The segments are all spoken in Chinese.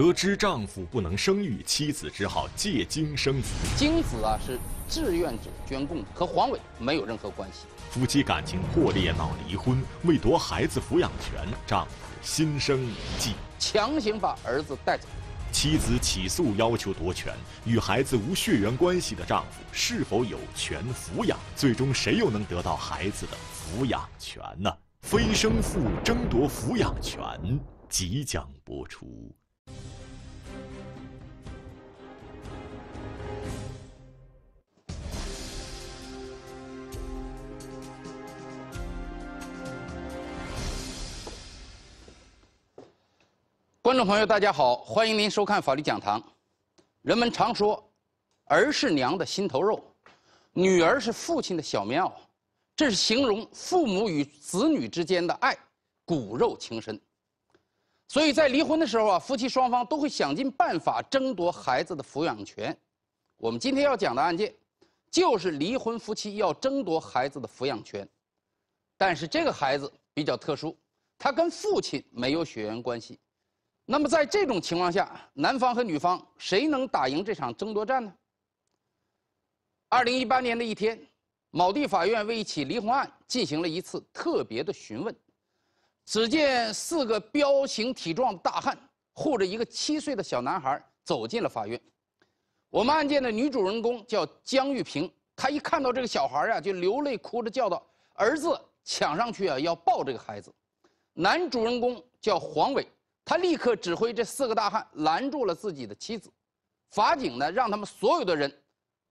得知丈夫不能生育，妻子只好借精生子。精子啊，是志愿者捐供，和黄伟没有任何关系。夫妻感情破裂闹离婚，为夺孩子抚养权，丈夫心生一计，强行把儿子带走。妻子起诉要求夺权，与孩子无血缘关系的丈夫是否有权抚养？最终谁又能得到孩子的抚养权呢？非生父争夺抚养权即将播出。观众朋友，大家好，欢迎您收看《法律讲堂》。人们常说，“儿是娘的心头肉，女儿是父亲的小棉袄”，这是形容父母与子女之间的爱，骨肉情深。所以在离婚的时候啊，夫妻双方都会想尽办法争夺孩子的抚养权。我们今天要讲的案件，就是离婚夫妻要争夺孩子的抚养权，但是这个孩子比较特殊，他跟父亲没有血缘关系。那么在这种情况下，男方和女方谁能打赢这场争夺战呢？二零一八年的一天，某地法院为一起离婚案进行了一次特别的询问。只见四个彪形体壮的大汉护着一个七岁的小男孩走进了法院。我们案件的女主人公叫江玉萍，她一看到这个小孩呀，就流泪哭着叫道：“儿子！”抢上去啊，要抱这个孩子。男主人公叫黄伟。他立刻指挥这四个大汉拦住了自己的妻子。法警呢，让他们所有的人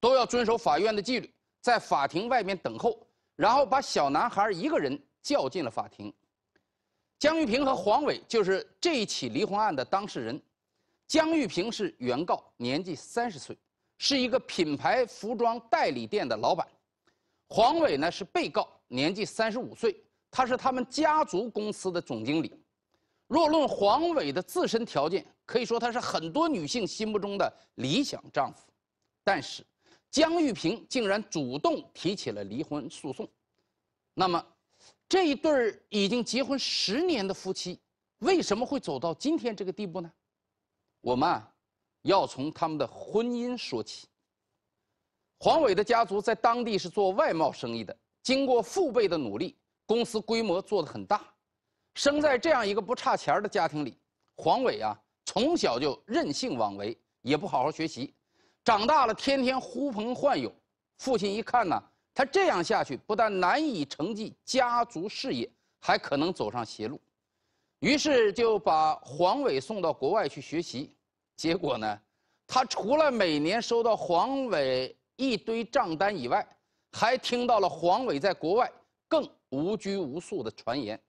都要遵守法院的纪律，在法庭外面等候，然后把小男孩一个人叫进了法庭。江玉平和黄伟就是这一起离婚案的当事人。江玉平是原告，年纪三十岁，是一个品牌服装代理店的老板。黄伟呢是被告，年纪三十五岁，他是他们家族公司的总经理。若论黄伟的自身条件，可以说他是很多女性心目中的理想丈夫。但是，江玉萍竟然主动提起了离婚诉讼。那么，这一对已经结婚十年的夫妻，为什么会走到今天这个地步呢？我们啊，要从他们的婚姻说起。黄伟的家族在当地是做外贸生意的，经过父辈的努力，公司规模做得很大。生在这样一个不差钱的家庭里，黄伟啊从小就任性妄为，也不好好学习，长大了天天呼朋唤友。父亲一看呢，他这样下去不但难以成继家族事业，还可能走上邪路，于是就把黄伟送到国外去学习。结果呢，他除了每年收到黄伟一堆账单以外，还听到了黄伟在国外更无拘无束的传言。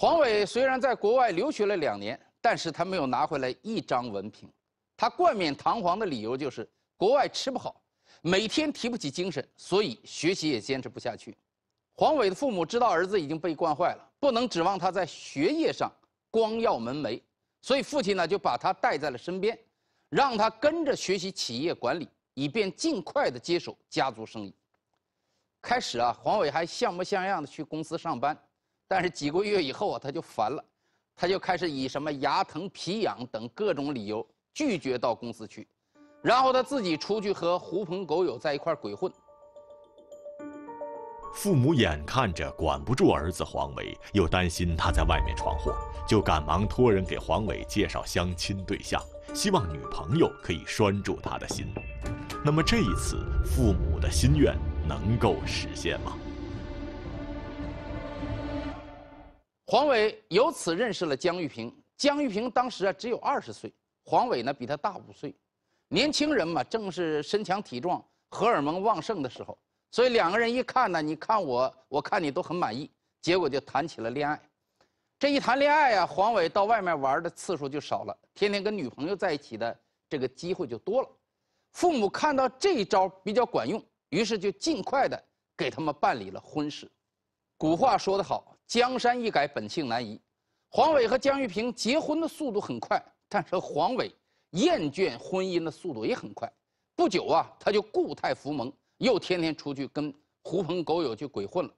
黄伟虽然在国外留学了两年，但是他没有拿回来一张文凭。他冠冕堂皇的理由就是国外吃不好，每天提不起精神，所以学习也坚持不下去。黄伟的父母知道儿子已经被惯坏了，不能指望他在学业上光耀门楣，所以父亲呢就把他带在了身边，让他跟着学习企业管理，以便尽快的接手家族生意。开始啊，黄伟还像模像样的去公司上班。但是几个月以后啊，他就烦了，他就开始以什么牙疼、皮痒等各种理由拒绝到公司去，然后他自己出去和狐朋狗友在一块鬼混。父母眼看着管不住儿子黄伟，又担心他在外面闯祸，就赶忙托人给黄伟介绍相亲对象，希望女朋友可以拴住他的心。那么这一次，父母的心愿能够实现吗？黄伟由此认识了江玉平，江玉平当时啊只有二十岁，黄伟呢比他大五岁，年轻人嘛，正是身强体壮、荷尔蒙旺盛的时候，所以两个人一看呢，你看我，我看你都很满意，结果就谈起了恋爱。这一谈恋爱啊，黄伟到外面玩的次数就少了，天天跟女朋友在一起的这个机会就多了。父母看到这一招比较管用，于是就尽快的给他们办理了婚事。古话说得好。江山易改本性难移，黄伟和江玉萍结婚的速度很快，但是黄伟厌倦婚姻的速度也很快，不久啊，他就故态复萌，又天天出去跟狐朋狗友去鬼混了。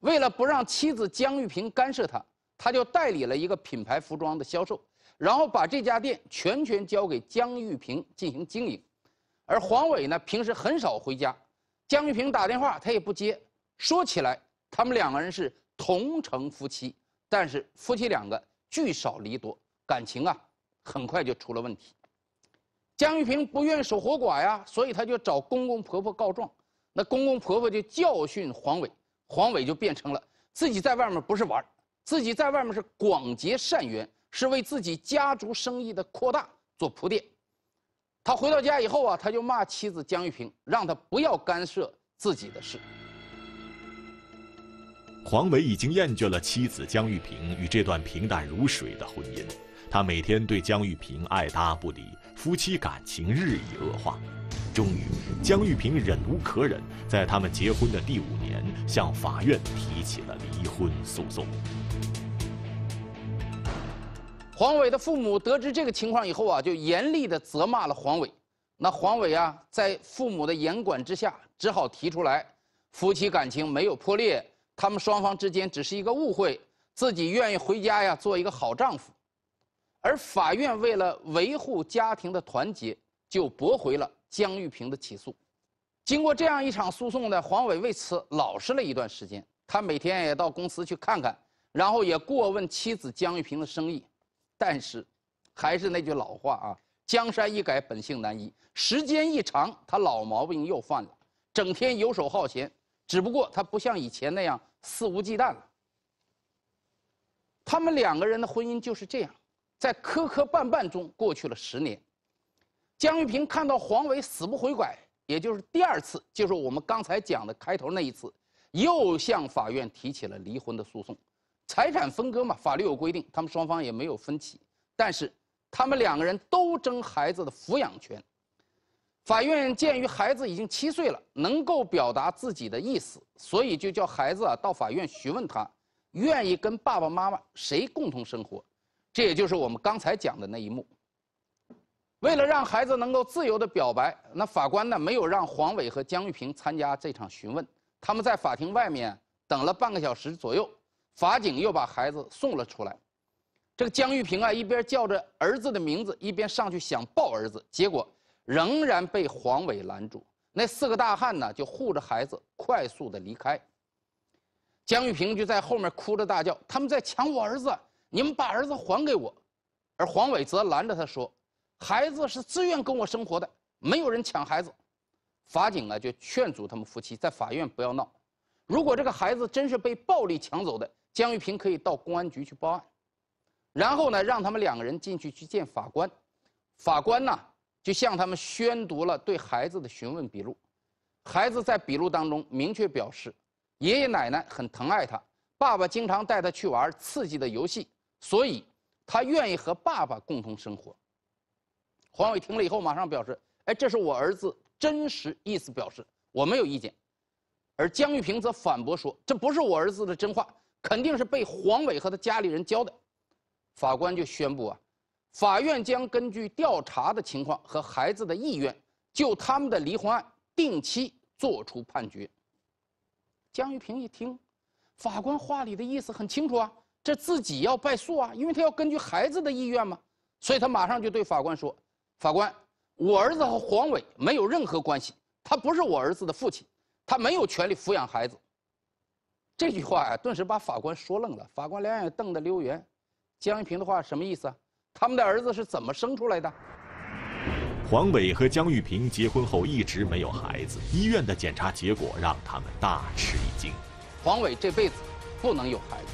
为了不让妻子江玉萍干涉他，他就代理了一个品牌服装的销售，然后把这家店全权交给江玉萍进行经营，而黄伟呢，平时很少回家，江玉萍打电话他也不接。说起来，他们两个人是。同城夫妻，但是夫妻两个聚少离多，感情啊很快就出了问题。江玉萍不愿守活寡呀，所以她就找公公婆婆告状，那公公婆婆就教训黄伟，黄伟就变成了自己在外面不是玩，自己在外面是广结善缘，是为自己家族生意的扩大做铺垫。他回到家以后啊，他就骂妻子江玉萍，让他不要干涉自己的事。黄伟已经厌倦了妻子江玉萍与这段平淡如水的婚姻，他每天对江玉萍爱搭不理，夫妻感情日益恶化。终于，江玉萍忍无可忍，在他们结婚的第五年，向法院提起了离婚诉讼。黄伟的父母得知这个情况以后啊，就严厉的责骂了黄伟。那黄伟啊，在父母的严管之下，只好提出来，夫妻感情没有破裂。他们双方之间只是一个误会，自己愿意回家呀，做一个好丈夫，而法院为了维护家庭的团结，就驳回了江玉萍的起诉。经过这样一场诉讼的黄伟为此老实了一段时间，他每天也到公司去看看，然后也过问妻子江玉萍的生意。但是，还是那句老话啊，江山易改，本性难移。时间一长，他老毛病又犯了，整天游手好闲。只不过他不像以前那样肆无忌惮了。他们两个人的婚姻就是这样，在磕磕绊绊中过去了十年。江玉平看到黄伟死不悔改，也就是第二次，就是我们刚才讲的开头那一次，又向法院提起了离婚的诉讼。财产分割嘛，法律有规定，他们双方也没有分歧，但是他们两个人都争孩子的抚养权。法院鉴于孩子已经七岁了，能够表达自己的意思，所以就叫孩子啊到法院询问他愿意跟爸爸妈妈谁共同生活。这也就是我们刚才讲的那一幕。为了让孩子能够自由的表白，那法官呢没有让黄伟和江玉平参加这场询问，他们在法庭外面等了半个小时左右，法警又把孩子送了出来。这个江玉平啊一边叫着儿子的名字，一边上去想抱儿子，结果。仍然被黄伟拦住，那四个大汉呢就护着孩子快速的离开。江玉平就在后面哭着大叫：“他们在抢我儿子，你们把儿子还给我！”而黄伟则拦着他说：“孩子是自愿跟我生活的，没有人抢孩子。”法警啊就劝阻他们夫妻在法院不要闹。如果这个孩子真是被暴力抢走的，江玉平可以到公安局去报案，然后呢让他们两个人进去去见法官。法官呢？就向他们宣读了对孩子的询问笔录，孩子在笔录当中明确表示，爷爷奶奶很疼爱他，爸爸经常带他去玩刺激的游戏，所以，他愿意和爸爸共同生活。黄伟听了以后马上表示，哎，这是我儿子真实意思表示，我没有意见。而江玉平则反驳说，这不是我儿子的真话，肯定是被黄伟和他家里人教的。法官就宣布啊。法院将根据调查的情况和孩子的意愿，就他们的离婚案定期作出判决。江玉平一听，法官话里的意思很清楚啊，这自己要败诉啊，因为他要根据孩子的意愿嘛，所以他马上就对法官说：“法官，我儿子和黄伟没有任何关系，他不是我儿子的父亲，他没有权利抚养孩子。”这句话呀，顿时把法官说愣了，法官两眼瞪得溜圆。江玉平的话什么意思啊？他们的儿子是怎么生出来的？黄伟和江玉萍结婚后一直没有孩子，医院的检查结果让他们大吃一惊。黄伟这辈子不能有孩子。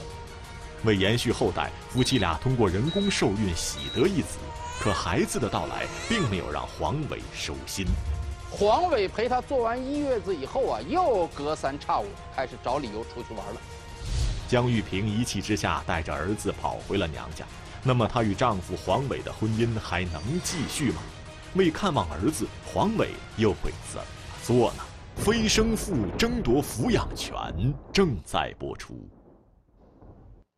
为延续后代，夫妻俩通过人工受孕喜得一子，可孩子的到来并没有让黄伟收心。黄伟陪他做完一月子以后啊，又隔三差五开始找理由出去玩了。江玉萍一气之下带着儿子跑回了娘家。那么她与丈夫黄伟的婚姻还能继续吗？为看望儿子，黄伟又会怎么做呢？非生父争夺抚养权正在播出。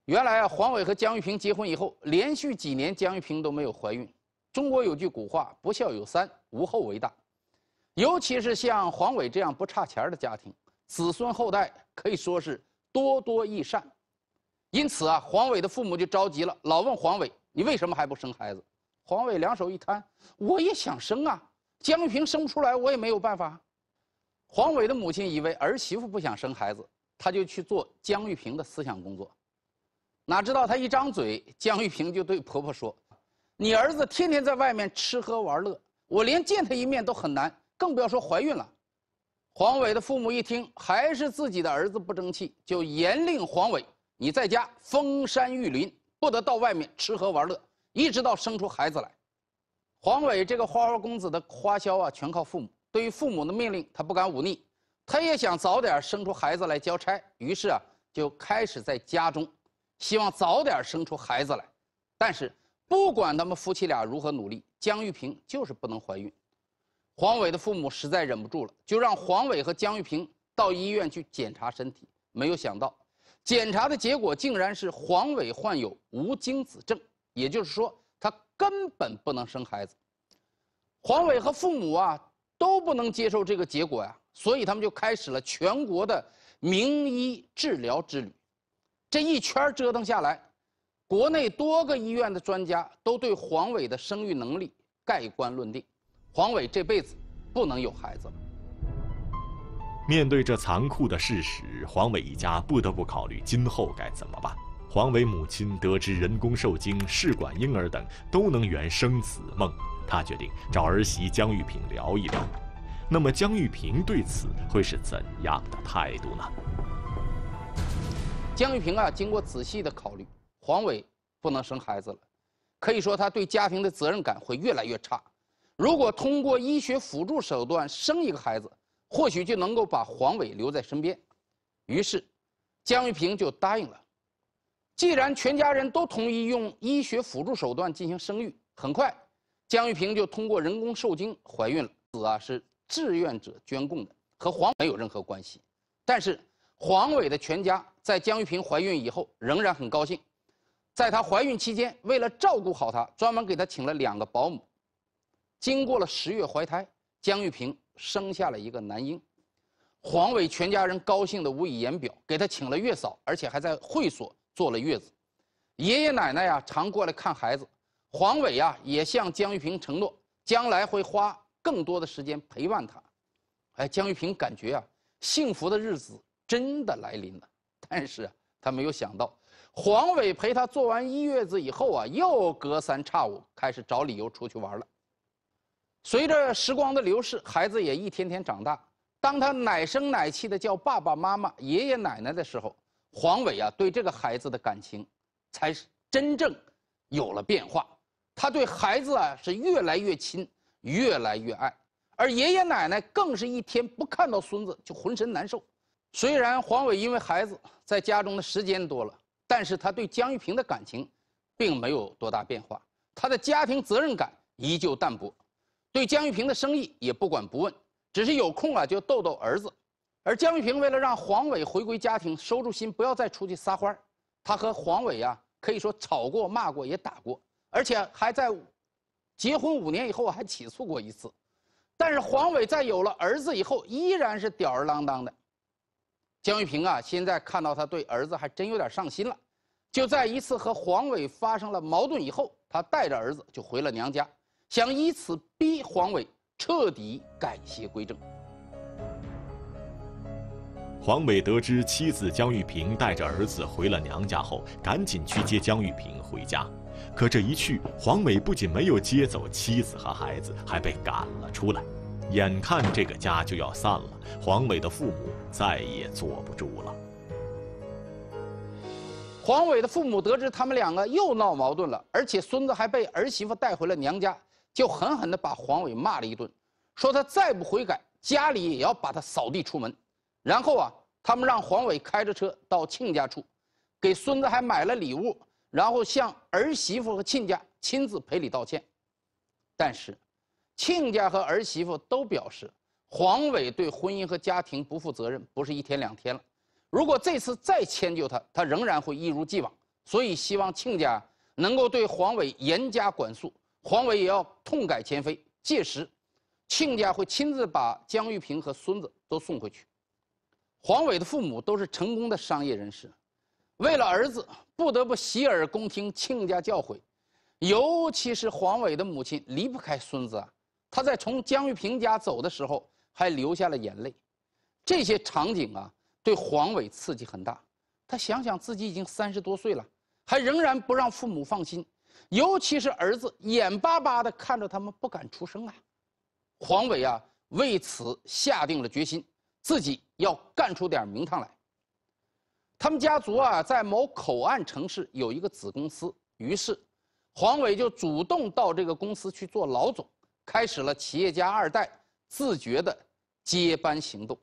原来啊，黄伟和江玉萍结婚以后，连续几年江玉萍都没有怀孕。中国有句古话，不孝有三，无后为大。尤其是像黄伟这样不差钱的家庭，子孙后代可以说是多多益善。因此啊，黄伟的父母就着急了，老问黄伟：“你为什么还不生孩子？”黄伟两手一摊：“我也想生啊，江玉平生不出来，我也没有办法。”黄伟的母亲以为儿媳妇不想生孩子，他就去做江玉平的思想工作。哪知道他一张嘴，江玉平就对婆婆说：“你儿子天天在外面吃喝玩乐，我连见他一面都很难，更不要说怀孕了。”黄伟的父母一听，还是自己的儿子不争气，就严令黄伟。你在家封山育林，不得到外面吃喝玩乐，一直到生出孩子来。黄伟这个花花公子的花销啊，全靠父母。对于父母的命令，他不敢忤逆。他也想早点生出孩子来交差，于是啊，就开始在家中，希望早点生出孩子来。但是不管他们夫妻俩如何努力，江玉萍就是不能怀孕。黄伟的父母实在忍不住了，就让黄伟和江玉萍到医院去检查身体。没有想到。检查的结果竟然是黄伟患有无精子症，也就是说他根本不能生孩子。黄伟和父母啊都不能接受这个结果呀，所以他们就开始了全国的名医治疗之旅。这一圈折腾下来，国内多个医院的专家都对黄伟的生育能力盖棺论定，黄伟这辈子不能有孩子了。面对这残酷的事实，黄伟一家不得不考虑今后该怎么办。黄伟母亲得知人工受精、试管婴儿等都能圆生子梦，她决定找儿媳江玉萍聊一聊。那么，江玉萍对此会是怎样的态度呢？江玉萍啊，经过仔细的考虑，黄伟不能生孩子了，可以说他对家庭的责任感会越来越差。如果通过医学辅助手段生一个孩子，或许就能够把黄伟留在身边，于是，江玉平就答应了。既然全家人都同意用医学辅助手段进行生育，很快，江玉平就通过人工受精怀孕了。子啊是志愿者捐供的，和黄没有任何关系。但是黄伟的全家在江玉平怀孕以后仍然很高兴，在她怀孕期间，为了照顾好她，专门给她请了两个保姆。经过了十月怀胎，江玉平。生下了一个男婴，黄伟全家人高兴的无以言表，给他请了月嫂，而且还在会所坐了月子。爷爷奶奶呀，常过来看孩子。黄伟呀，也向江玉萍承诺，将来会花更多的时间陪伴他。哎，江玉萍感觉啊，幸福的日子真的来临了。但是啊，他没有想到，黄伟陪他做完一月子以后啊，又隔三差五开始找理由出去玩了。随着时光的流逝，孩子也一天天长大。当他奶声奶气的叫爸爸妈妈、爷爷奶奶的时候，黄伟啊，对这个孩子的感情，才是真正有了变化。他对孩子啊是越来越亲，越来越爱，而爷爷奶奶更是一天不看到孙子就浑身难受。虽然黄伟因为孩子在家中的时间多了，但是他对江玉平的感情，并没有多大变化，他的家庭责任感依旧淡薄。对江玉平的生意也不管不问，只是有空啊就逗逗儿子。而江玉平为了让黄伟回归家庭，收住心，不要再出去撒欢儿。他和黄伟啊，可以说吵过、骂过，也打过，而且还在结婚五年以后还起诉过一次。但是黄伟在有了儿子以后，依然是吊儿郎当的。江玉平啊，现在看到他对儿子还真有点上心了。就在一次和黄伟发生了矛盾以后，他带着儿子就回了娘家。想以此逼黄伟彻底改邪归正。黄伟得知妻子江玉萍带着儿子回了娘家后，赶紧去接江玉萍回家，可这一去，黄伟不仅没有接走妻子和孩子，还被赶了出来。眼看这个家就要散了，黄伟的父母再也坐不住了。黄伟的父母得知他们两个又闹矛盾了，而且孙子还被儿媳妇带回了娘家。就狠狠地把黄伟骂了一顿，说他再不悔改，家里也要把他扫地出门。然后啊，他们让黄伟开着车到亲家处，给孙子还买了礼物，然后向儿媳妇和亲家亲自赔礼道歉。但是，亲家和儿媳妇都表示，黄伟对婚姻和家庭不负责任，不是一天两天了。如果这次再迁就他，他仍然会一如既往。所以，希望亲家能够对黄伟严加管束。黄伟也要痛改前非，届时，亲家会亲自把江玉平和孙子都送回去。黄伟的父母都是成功的商业人士，为了儿子，不得不洗耳恭听亲家教诲。尤其是黄伟的母亲离不开孙子啊，他在从江玉平家走的时候还流下了眼泪。这些场景啊，对黄伟刺激很大。他想想自己已经三十多岁了，还仍然不让父母放心。尤其是儿子眼巴巴地看着他们，不敢出声啊。黄伟啊，为此下定了决心，自己要干出点名堂来。他们家族啊，在某口岸城市有一个子公司，于是黄伟就主动到这个公司去做老总，开始了企业家二代自觉的接班行动。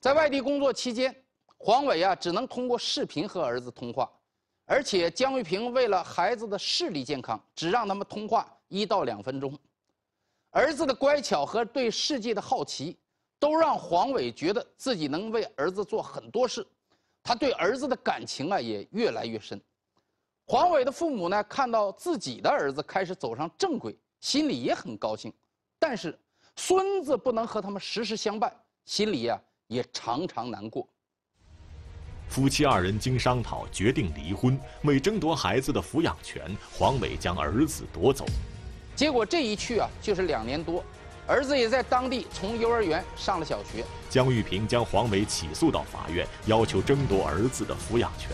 在外地工作期间，黄伟啊，只能通过视频和儿子通话。而且，江玉平为了孩子的视力健康，只让他们通话一到两分钟。儿子的乖巧和对世界的好奇，都让黄伟觉得自己能为儿子做很多事。他对儿子的感情啊也越来越深。黄伟的父母呢，看到自己的儿子开始走上正轨，心里也很高兴。但是，孙子不能和他们时时相伴，心里啊也常常难过。夫妻二人经商讨决定离婚，为争夺孩子的抚养权，黄伟将儿子夺走。结果这一去啊，就是两年多，儿子也在当地从幼儿园上了小学。江玉平将黄伟起诉到法院，要求争夺儿子的抚养权。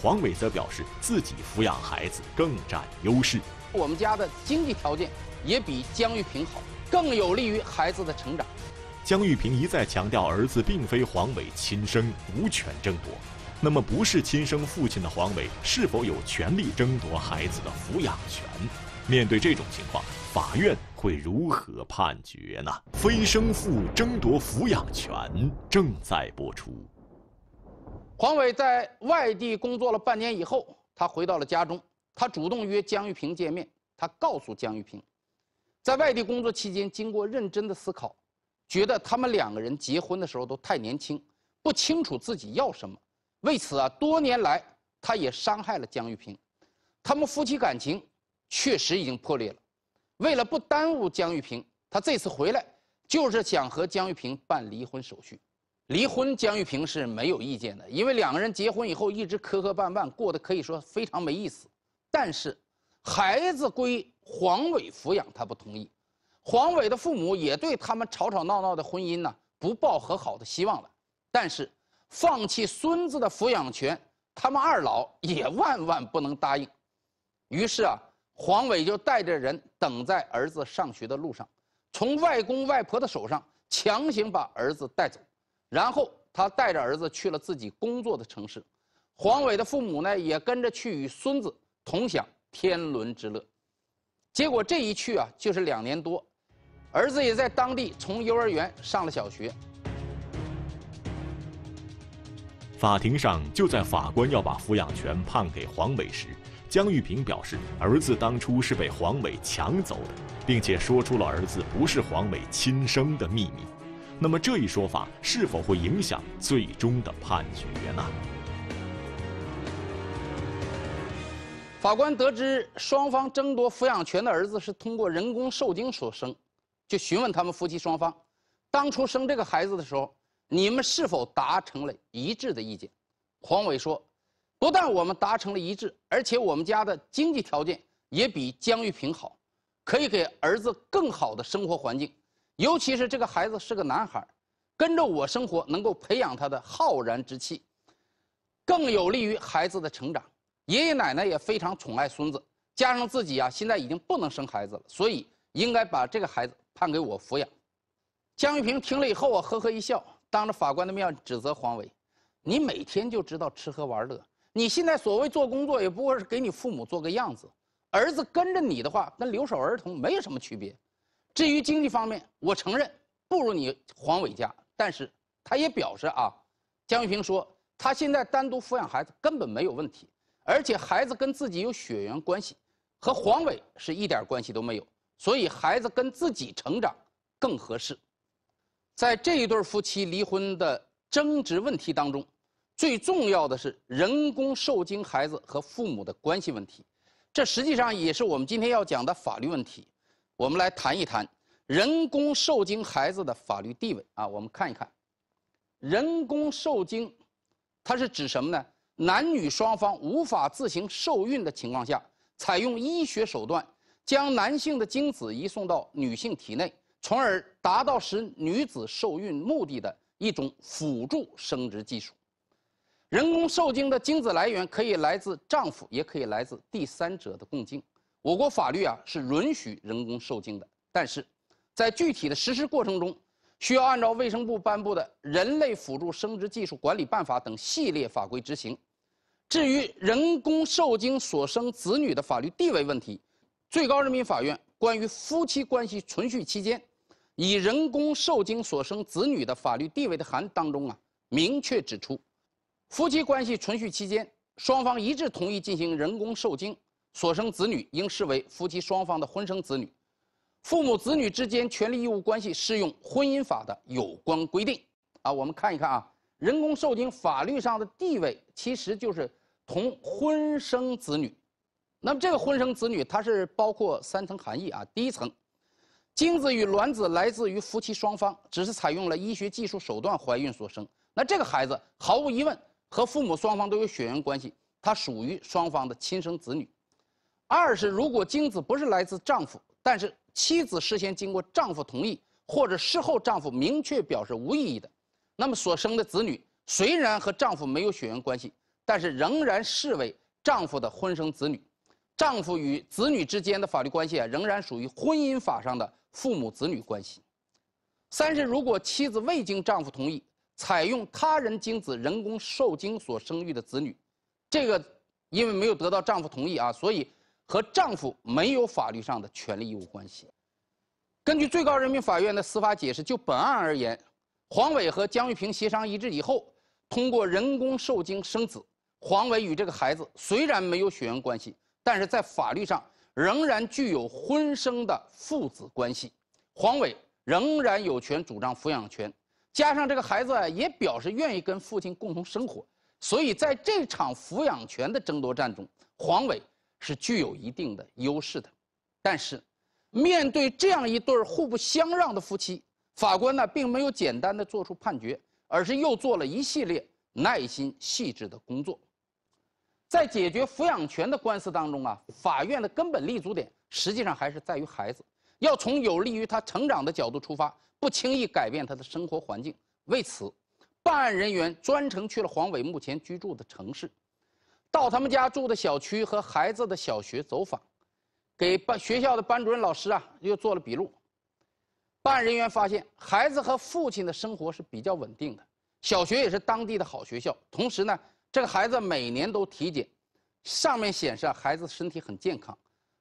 黄伟则表示自己抚养孩子更占优势，我们家的经济条件也比江玉平好，更有利于孩子的成长。江玉平一再强调，儿子并非黄伟亲生，无权争夺。那么，不是亲生父亲的黄伟是否有权利争夺孩子的抚养权？面对这种情况，法院会如何判决呢？非生父争夺抚养权正在播出。黄伟在外地工作了半年以后，他回到了家中，他主动约江玉平见面。他告诉江玉平，在外地工作期间，经过认真的思考，觉得他们两个人结婚的时候都太年轻，不清楚自己要什么。为此啊，多年来他也伤害了江玉平，他们夫妻感情确实已经破裂了。为了不耽误江玉平，他这次回来就是想和江玉平办离婚手续。离婚江玉平是没有意见的，因为两个人结婚以后一直磕磕绊绊，过得可以说非常没意思。但是孩子归黄伟抚养，他不同意。黄伟的父母也对他们吵吵闹闹的婚姻呢，不抱和好的希望了。但是。放弃孙子的抚养权，他们二老也万万不能答应。于是啊，黄伟就带着人等在儿子上学的路上，从外公外婆的手上强行把儿子带走，然后他带着儿子去了自己工作的城市。黄伟的父母呢，也跟着去与孙子同享天伦之乐。结果这一去啊，就是两年多，儿子也在当地从幼儿园上了小学。法庭上，就在法官要把抚养权判给黄伟时，江玉平表示，儿子当初是被黄伟抢走的，并且说出了儿子不是黄伟亲生的秘密。那么，这一说法是否会影响最终的判决呢？法官得知双方争夺抚养权的儿子是通过人工受精所生，就询问他们夫妻双方，当初生这个孩子的时候。你们是否达成了一致的意见？黄伟说：“不但我们达成了一致，而且我们家的经济条件也比江玉平好，可以给儿子更好的生活环境。尤其是这个孩子是个男孩，跟着我生活能够培养他的浩然之气，更有利于孩子的成长。爷爷奶奶也非常宠爱孙子，加上自己啊现在已经不能生孩子了，所以应该把这个孩子判给我抚养。”江玉平听了以后，啊，呵呵一笑。当着法官的面指责黄伟，你每天就知道吃喝玩乐，你现在所谓做工作也不过是给你父母做个样子。儿子跟着你的话，跟留守儿童没有什么区别。至于经济方面，我承认不如你黄伟家，但是他也表示啊，江玉平说他现在单独抚养孩子根本没有问题，而且孩子跟自己有血缘关系，和黄伟是一点关系都没有，所以孩子跟自己成长更合适。在这一对夫妻离婚的争执问题当中，最重要的是人工受精孩子和父母的关系问题，这实际上也是我们今天要讲的法律问题。我们来谈一谈人工受精孩子的法律地位啊。我们看一看，人工受精，它是指什么呢？男女双方无法自行受孕的情况下，采用医学手段将男性的精子移送到女性体内。从而达到使女子受孕目的的一种辅助生殖技术。人工受精的精子来源可以来自丈夫，也可以来自第三者的供精。我国法律啊是允许人工受精的，但是在具体的实施过程中，需要按照卫生部颁布的《人类辅助生殖技术管理办法》等系列法规执行。至于人工受精所生子女的法律地位问题，最高人民法院关于夫妻关系存续期间。以人工受精所生子女的法律地位的函当中啊，明确指出，夫妻关系存续期间，双方一致同意进行人工受精所生子女应视为夫妻双方的婚生子女，父母子女之间权利义务关系适用婚姻法的有关规定。啊，我们看一看啊，人工受精法律上的地位其实就是同婚生子女。那么这个婚生子女它是包括三层含义啊，第一层。精子与卵子来自于夫妻双方，只是采用了医学技术手段怀孕所生。那这个孩子毫无疑问和父母双方都有血缘关系，他属于双方的亲生子女。二是，如果精子不是来自丈夫，但是妻子事先经过丈夫同意，或者事后丈夫明确表示无异议的，那么所生的子女虽然和丈夫没有血缘关系，但是仍然视为丈夫的婚生子女。丈夫与子女之间的法律关系啊，仍然属于婚姻法上的。父母子女关系，三是如果妻子未经丈夫同意，采用他人精子人工受精所生育的子女，这个因为没有得到丈夫同意啊，所以和丈夫没有法律上的权利义务关系。根据最高人民法院的司法解释，就本案而言，黄伟和江玉萍协商一致以后，通过人工受精生子，黄伟与这个孩子虽然没有血缘关系，但是在法律上。仍然具有婚生的父子关系，黄伟仍然有权主张抚养权，加上这个孩子也表示愿意跟父亲共同生活，所以在这场抚养权的争夺战中，黄伟是具有一定的优势的。但是，面对这样一对互不相让的夫妻，法官呢并没有简单的做出判决，而是又做了一系列耐心细致的工作。在解决抚养权的官司当中啊，法院的根本立足点实际上还是在于孩子，要从有利于他成长的角度出发，不轻易改变他的生活环境。为此，办案人员专程去了黄伟目前居住的城市，到他们家住的小区和孩子的小学走访，给班学校的班主任老师啊又做了笔录。办案人员发现，孩子和父亲的生活是比较稳定的，小学也是当地的好学校，同时呢。这个孩子每年都体检，上面显示孩子身体很健康。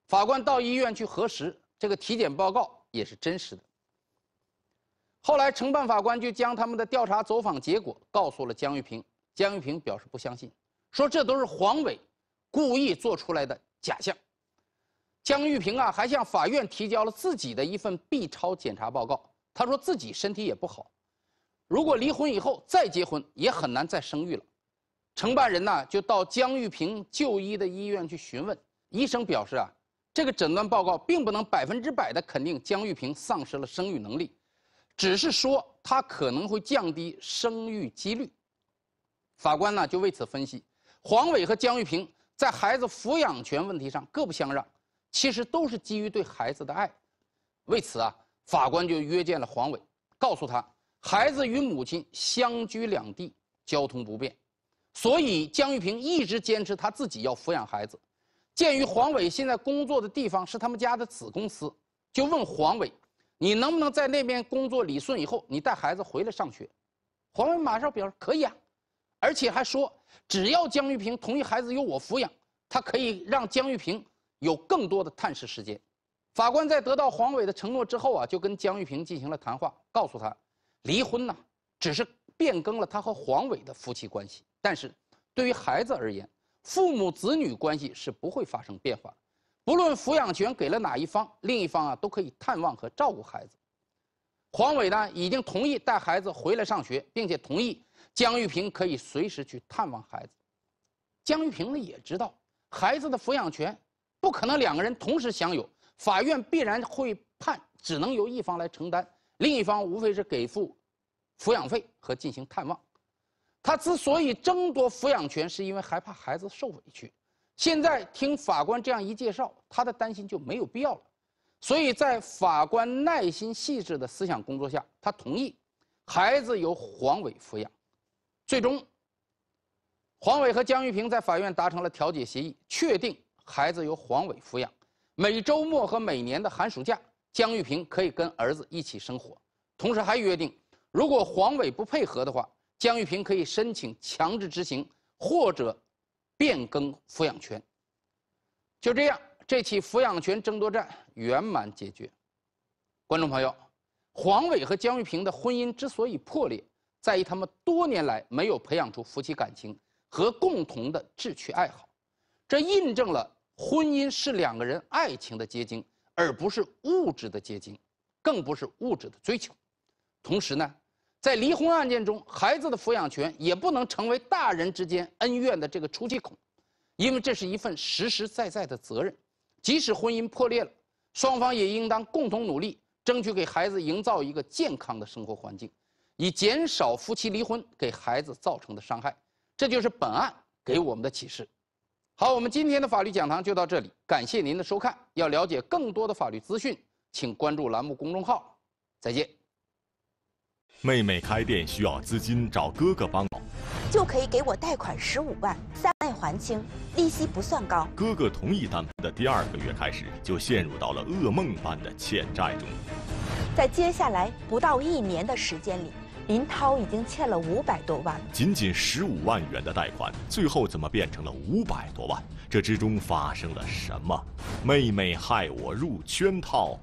法官到医院去核实这个体检报告也是真实的。后来承办法官就将他们的调查走访结果告诉了江玉平，江玉平表示不相信，说这都是黄伟故意做出来的假象。江玉平啊，还向法院提交了自己的一份 B 超检查报告，他说自己身体也不好，如果离婚以后再结婚，也很难再生育了。承办人呢就到江玉平就医的医院去询问，医生表示啊，这个诊断报告并不能百分之百的肯定江玉平丧失了生育能力，只是说他可能会降低生育几率。法官呢就为此分析，黄伟和江玉平在孩子抚养权问题上各不相让，其实都是基于对孩子的爱。为此啊，法官就约见了黄伟，告诉他孩子与母亲相居两地，交通不便。所以江玉平一直坚持他自己要抚养孩子。鉴于黄伟现在工作的地方是他们家的子公司，就问黄伟：“你能不能在那边工作理顺以后，你带孩子回来上学？”黄伟马上表示可以啊，而且还说：“只要江玉平同意孩子由我抚养，他可以让江玉平有更多的探视时间。”法官在得到黄伟的承诺之后啊，就跟江玉平进行了谈话，告诉他：“离婚呢，只是变更了他和黄伟的夫妻关系。”但是，对于孩子而言，父母子女关系是不会发生变化。不论抚养权给了哪一方，另一方啊都可以探望和照顾孩子。黄伟呢已经同意带孩子回来上学，并且同意江玉萍可以随时去探望孩子。江玉萍呢也知道，孩子的抚养权不可能两个人同时享有，法院必然会判只能由一方来承担，另一方无非是给付抚养费和进行探望。他之所以争夺抚养权，是因为害怕孩子受委屈。现在听法官这样一介绍，他的担心就没有必要了。所以在法官耐心细致的思想工作下，他同意孩子由黄伟抚养。最终，黄伟和江玉平在法院达成了调解协议，确定孩子由黄伟抚养。每周末和每年的寒暑假，江玉平可以跟儿子一起生活。同时还约定，如果黄伟不配合的话。姜玉平可以申请强制执行或者变更抚养权。就这样，这起抚养权争夺战圆满解决。观众朋友，黄伟和姜玉平的婚姻之所以破裂，在于他们多年来没有培养出夫妻感情和共同的志趣爱好。这印证了婚姻是两个人爱情的结晶，而不是物质的结晶，更不是物质的追求。同时呢。在离婚案件中，孩子的抚养权也不能成为大人之间恩怨的这个出气孔，因为这是一份实实在在的责任。即使婚姻破裂了，双方也应当共同努力，争取给孩子营造一个健康的生活环境，以减少夫妻离婚给孩子造成的伤害。这就是本案给我们的启示。好，我们今天的法律讲堂就到这里，感谢您的收看。要了解更多的法律资讯，请关注栏目公众号。再见。妹妹开店需要资金，找哥哥帮忙，就可以给我贷款十五万，三年还清，利息不算高。哥哥同意，单的第二个月开始就陷入到了噩梦般的欠债中。在接下来不到一年的时间里，林涛已经欠了五百多万。仅仅十五万元的贷款，最后怎么变成了五百多万？这之中发生了什么？妹妹害我入圈套。